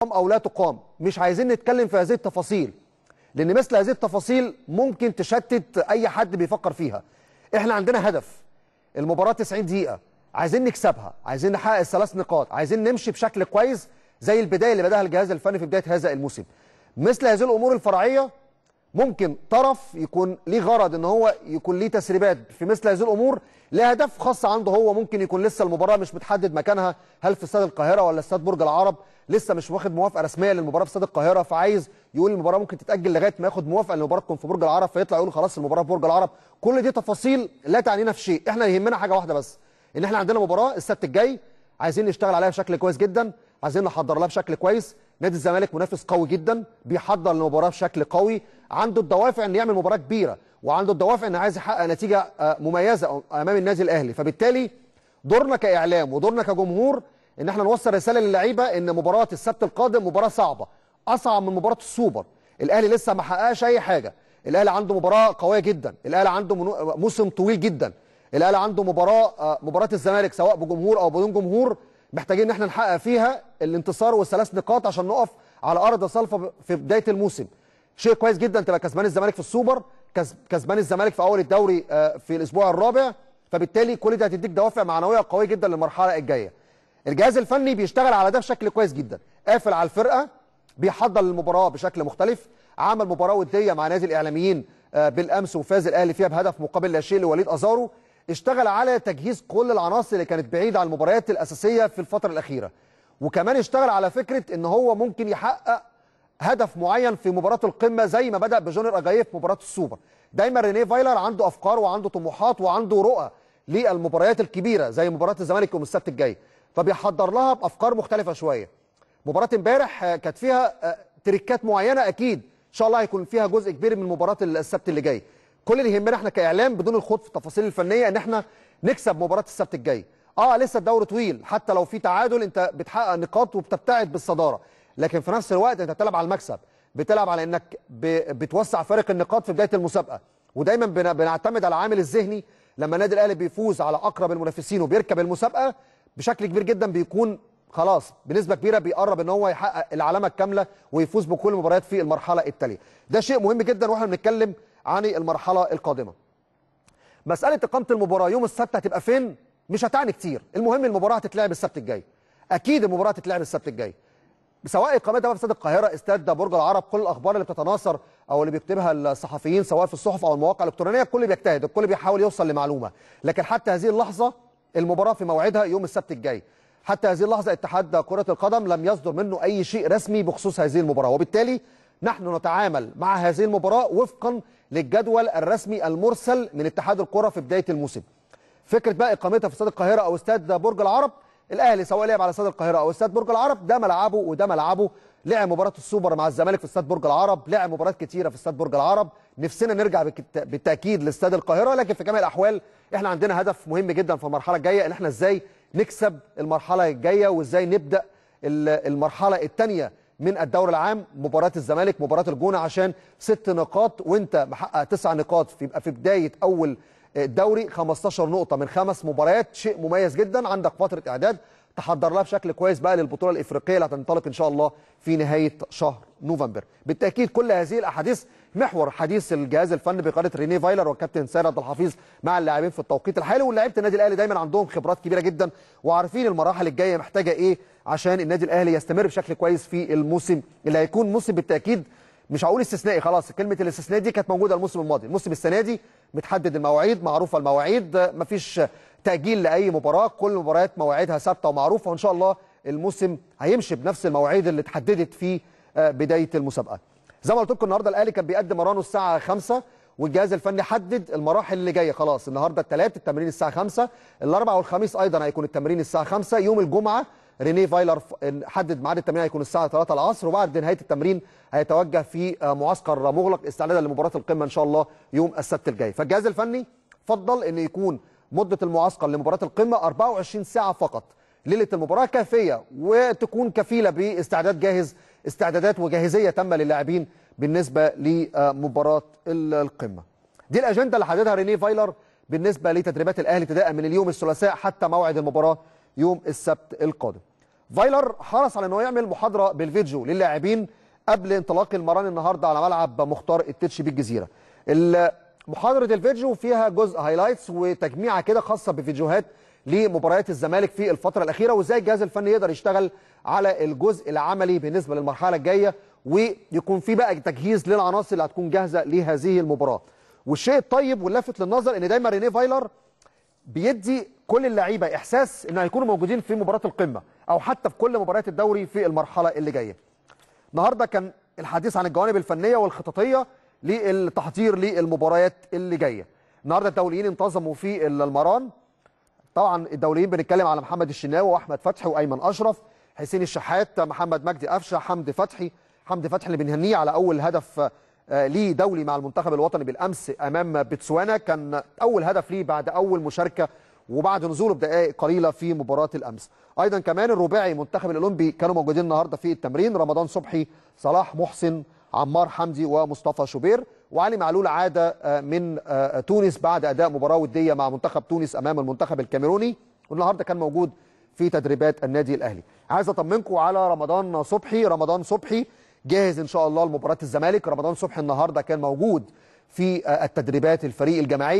تقام أو لا تقام مش عايزين نتكلم في هذه التفاصيل لأن مثل هذه التفاصيل ممكن تشتت أي حد بيفكر فيها إحنا عندنا هدف المباراة 90 دقيقة عايزين نكسبها عايزين نحقق الثلاث نقاط عايزين نمشي بشكل كويس زي البداية اللي بدأها الجهاز الفني في بداية هذا الموسم مثل هذه الأمور الفرعية ممكن طرف يكون ليه غرض ان هو يكون ليه تسريبات في مثل هذه الامور لهدف خاص عنده هو ممكن يكون لسه المباراه مش متحدد مكانها هل في استاد القاهره ولا استاد برج العرب لسه مش واخد موافقه رسميه للمباراه في استاد القاهره فعايز يقول المباراه ممكن تتاجل لغايه ما ياخد موافقه المباراه تكون في برج العرب فيطلع يقول خلاص المباراه في برج العرب كل دي تفاصيل لا تعنينا في شيء احنا يهمنا حاجه واحده بس ان احنا عندنا مباراه السبت الجاي عايزين نشتغل عليها بشكل كويس جدا عايزين نحضر لها بشكل كويس نادي الزمالك منافس قوي جدا بيحضر للمباراه بشكل قوي عنده الدوافع ان يعمل مباراه كبيره وعنده الدوافع ان عايز يحقق نتيجه آه، مميزه امام النادي الاهلي فبالتالي دورنا كاعلام ودورنا كجمهور ان احنا نوصل رساله للعيبه ان مباراه السبت القادم مباراه صعبه اصعب من مباراه السوبر الاهلي لسه ما حققش اي حاجه الاهلي عنده مباراه قويه جدا الاهلي عنده موسم طويل جدا الاهلي عنده مباراه آه، مباراه الزمالك سواء بجمهور او بدون جمهور محتاجين ان احنا نحقق فيها الانتصار والثلاث نقاط عشان نقف على ارض صلفه في بدايه الموسم شيء كويس جدا تبقى كسبان الزمالك في السوبر كسبان الزمالك في اول الدوري آه، في الاسبوع الرابع فبالتالي كل ده هتديك دوافع معنويه قويه جدا للمرحله الجايه الجهاز الفني بيشتغل على ده بشكل كويس جدا قافل على الفرقه بيحضر للمباراه بشكل مختلف عمل مباراه وديه مع نادي الاعلاميين آه، بالامس وفاز الاهلي فيها بهدف مقابل لا شيء لوليد ازارو اشتغل على تجهيز كل العناصر اللي كانت بعيده عن المباريات الاساسيه في الفتره الاخيره وكمان اشتغل على فكره ان هو ممكن يحقق هدف معين في مباراه القمه زي ما بدا بجونر اجايه في مباراه السوبر دايما رينيه فايلر عنده افكار وعنده طموحات وعنده رؤى للمباريات الكبيره زي مباراه الزمالك يوم السبت الجاي فبيحضر لها بافكار مختلفه شويه مباراه امبارح آه، كانت فيها آه، تريكات معينه اكيد ان شاء الله هيكون فيها جزء كبير من مباراه السبت اللي جاي كل اللي يهمنا احنا كاعلام بدون الخوض في التفاصيل الفنيه ان احنا نكسب مباراه السبت الجاي اه لسه الدور طويل حتى لو في تعادل انت بتحقق نقاط وبتبتعد بالصداره لكن في نفس الوقت انت بتلعب على المكسب بتلعب على انك بتوسع فارق النقاط في بدايه المسابقه ودايما بنعتمد على العامل الذهني لما النادي الاهلي بيفوز على اقرب المنافسين وبيركب المسابقه بشكل كبير جدا بيكون خلاص بنسبه كبيره بيقرب ان هو يحقق العلامه الكامله ويفوز بكل المباريات في المرحله التاليه ده شيء مهم جدا واحنا بنتكلم عن المرحلة القادمة مسألة إقامة المباراة يوم السبت هتبقى فين مش هتعني كتير المهم المباراة هتتلعب السبت الجاي أكيد المباراة هتتلعب السبت الجاي سواء اقامتها في استاد القاهره استاد برج العرب كل الاخبار اللي بتتناثر او اللي بيكتبها الصحفيين سواء في الصحف او المواقع الالكترونيه الكل بيجتهد الكل بيحاول يوصل لمعلومه لكن حتى هذه اللحظه المباراه في موعدها يوم السبت الجاي حتى هذه اللحظه اتحاد كره القدم لم يصدر منه اي شيء رسمي بخصوص هذه المباراه وبالتالي نحن نتعامل مع هذه المباراة وفقا للجدول الرسمي المرسل من اتحاد الكرة في بداية الموسم فكرة بقى إقامتها في استاد القاهرة أو استاد برج العرب الأهلي سواء لعب على استاد القاهرة أو استاد برج العرب ده ملعبه وده ملعبه لعب مباراة السوبر مع الزمالك في استاد برج العرب لعب مباريات كتيرة في استاد برج العرب نفسنا نرجع بالتأكيد لاستاد القاهرة لكن في جميع الأحوال احنا عندنا هدف مهم جدا في المرحلة الجاية ان احنا ازاي نكسب المرحلة الجاية وازاي نبدأ المرحلة الثانية من الدوري العام مباراة الزمالك مباراة الجونة عشان ست نقاط وانت محقق تسع نقاط يبقى في بداية أول آه، دوري 15 نقطة من خمس مباريات شيء مميز جدا عندك فترة إعداد تحضر لها بشكل كويس بقى للبطوله الافريقيه اللي هتنطلق ان شاء الله في نهايه شهر نوفمبر بالتاكيد كل هذه الاحاديث محور حديث الجهاز الفني بقياده ريني فايلر والكابتن سيد عبد الحفيظ مع اللاعبين في التوقيت الحالي ولاعيبه النادي الاهلي دايما عندهم خبرات كبيره جدا وعارفين المراحل الجايه محتاجه ايه عشان النادي الاهلي يستمر بشكل كويس في الموسم اللي هيكون موسم بالتاكيد مش هقول استثنائي خلاص كلمه الاستثناء دي كانت موجوده الموسم الماضي الموسم السنه دي متحدد المواعيد معروفه المواعيد مفيش تأجيل لأي مباراة كل مباريات مواعيدها ثابتة ومعروفة وإن شاء الله الموسم هيمشي بنفس المواعيد اللي اتحددت في آه، بداية المسابقة زي ما قلت لكم النهارده الأهلي كان بيقدم مرانه الساعة 5 والجهاز الفني حدد المراحل اللي جايه خلاص النهارده الثلاث التمرين الساعه 5 الاربعاء والخميس ايضا هيكون التمرين الساعه 5 يوم الجمعه رينيه فايلر حدد ميعاد التمرين هيكون الساعه 3 العصر وبعد نهايه التمرين هيتوجه في آه، معسكر مغلق استعدادا لمباراه القمه ان شاء الله يوم السبت الجاي فالجهاز الفني فضل ان يكون مدة المعسكر لمباراة القمة 24 ساعة فقط ليلة المباراة كافية وتكون كفيلة باستعداد جاهز استعدادات وجاهزية تامة للاعبين بالنسبة لمباراة القمة دي الأجندة اللي حددها رينيه فايلر بالنسبة لتدريبات الأهلي ابتداء من اليوم الثلاثاء حتى موعد المباراة يوم السبت القادم فايلر حرص على أنه يعمل محاضرة بالفيديو للاعبين قبل انطلاق المران النهاردة على ملعب مختار التتش بالجزيرة محاضرة الفيديو فيها جزء هايلايتس وتجميعة كده خاصة بفيديوهات لمباريات الزمالك في الفترة الأخيرة وإزاي الجهاز الفني يقدر يشتغل على الجزء العملي بالنسبة للمرحلة الجاية ويكون في بقى تجهيز للعناصر اللي هتكون جاهزة لهذه المباراة والشيء الطيب واللافت للنظر إن دايما رينيه فايلر بيدي كل اللعيبة إحساس إن هيكونوا موجودين في مباراة القمة أو حتى في كل مباريات الدوري في المرحلة اللي جاية النهاردة كان الحديث عن الجوانب الفنية والخططية للتحضير للمباريات اللي جايه النهارده الدوليين انتظموا في المران طبعا الدوليين بنتكلم على محمد الشناوي واحمد فتحي وايمن اشرف حسين الشحات محمد مجدي قفشه حمدي فتحي حمدي فتحي اللي بنهنيه على اول هدف ليه آه، دولي مع المنتخب الوطني بالامس امام بتسوانا كان اول هدف ليه بعد اول مشاركه وبعد نزوله بدقائق قليله في مباراه الامس ايضا كمان الرباعي منتخب الاولمبي كانوا موجودين النهارده في التمرين رمضان صبحي صلاح محسن عمار حمدي ومصطفى شوبير وعلي معلول عاد آه، من آه، آه، تونس بعد اداء مباراه وديه مع منتخب تونس امام المنتخب الكاميروني والنهارده كان موجود في تدريبات النادي الاهلي عايز اطمنكم على رمضان صبحي رمضان صبحي جاهز ان شاء الله لمباراه الزمالك رمضان صبحي النهارده كان موجود في التدريبات الفريق الجماعي